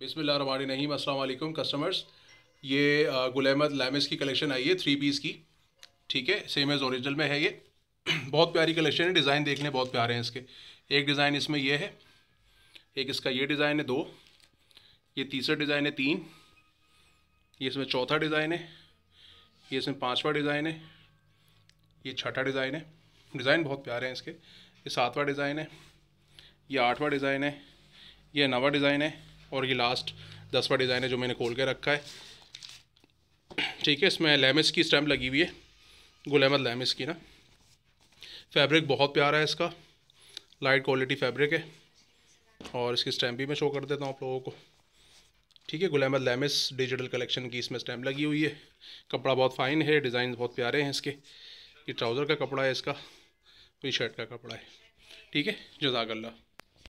बिसमीम अल्लाम कस्टमर्स ये गुल अहमद लैमिस की कलेक्शन आई है थ्री पीस की ठीक है सेम एज़ ओरिजिनल में है ये बहुत प्यारी कलेक्शन है डिज़ाइन देखने बहुत प्यारे हैं इसके एक डिज़ाइन इसमें ये है एक इसका ये डिज़ाइन है दो ये तीसरा डिज़ाइन है तीन ये इसमें चौथा डिज़ाइन है ये इसमें पाँचवा डिज़ाइन है ये छठा डिज़ाइन है डिज़ाइन बहुत प्यारे हैं इसके ये सातवा डिज़ाइन है ये आठवा डिज़ाइन है ये नवा डिज़ाइन है और ये लास्ट दसवा डिज़ाइन है जो मैंने खोल के रखा है ठीक है इसमें लेमिस की स्टैम्प लगी हुई है गुल अहमद लेमिस की ना फैब्रिक बहुत प्यारा है इसका लाइट क्वालिटी फैब्रिक है और इसकी स्टैम्प भी मैं शो कर देता हूँ आप लोगों को ठीक है गुल अहमद लेमिस डिजिटल कलेक्शन की इसमें स्टैम्प लगी हुई है कपड़ा बहुत फाइन है डिज़ाइन बहुत प्यारे हैं इसके ये ट्राउज़र का कपड़ा है इसका टी शर्ट का कपड़ा है ठीक है जजाकल्ला